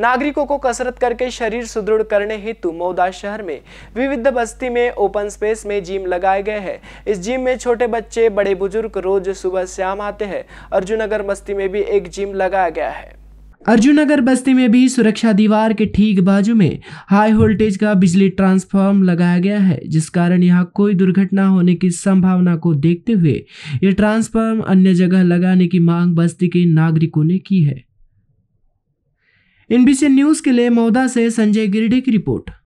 नागरिकों को कसरत करके शरीर सुदृढ़ करने हेतु मौदा शहर में विविध बस्ती में ओपन स्पेस में जिम लगाए गए हैं इस जिम में छोटे बच्चे बड़े बुजुर्ग रोज सुबह शाम आते हैं अर्जुनगर बस्ती में भी एक जिम लगाया गया है अर्जुनगर बस्ती में भी सुरक्षा दीवार के ठीक बाजू में हाई वोल्टेज का बिजली ट्रांसफार्म लगाया गया है जिस कारण यहां कोई दुर्घटना होने की संभावना को देखते हुए ये ट्रांसफार्म अन्य जगह लगाने की मांग बस्ती के नागरिकों ने की है एनबीसी न्यूज के लिए मौदा से संजय गिरडे की रिपोर्ट